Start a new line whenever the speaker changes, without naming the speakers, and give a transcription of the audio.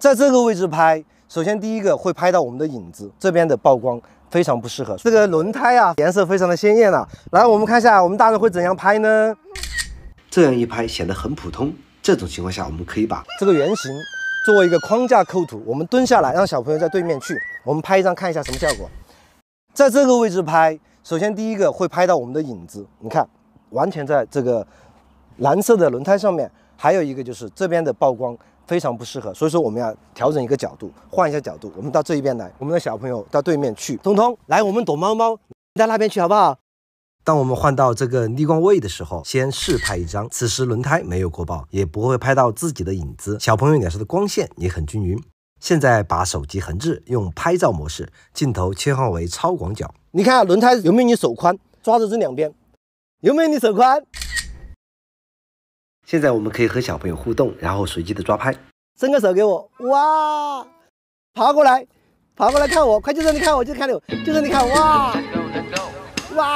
在这个位置拍，首先第一个会拍到我们的影子，这边的曝光非常不适合。这个轮胎啊，颜色非常的鲜艳呐。来，我们看一下我们大人会怎样拍呢？这样一拍显得很普通。这种情况下，我们可以把这个圆形作为一个框架扣图。我们蹲下来，让小朋友在对面去，我们拍一张看一下什么效果。在这个位置拍，首先第一个会拍到我们的影子，你看，完全在这个蓝色的轮胎上面。还有一个就是这边的曝光。非常不适合，所以说我们要调整一个角度，换一下角度，我们到这一边来，我们的小朋友到对面去。通通来，我们躲猫猫，到那边去好不好？当我们换到这个逆光位的时候，先试拍一张，此时轮胎没有过曝，也不会拍到自己的影子。小朋友脸上的光线也很均匀。现在把手机横置，用拍照模式，镜头切换为超广角。你看轮胎有没有你手宽，抓着这两边有没有你手宽？现在我们可以和小朋友互动，然后随机的抓拍。伸个手给我，哇！爬过来，爬过来看我，快就是你看我，就是看你，就是你看，哇！哇！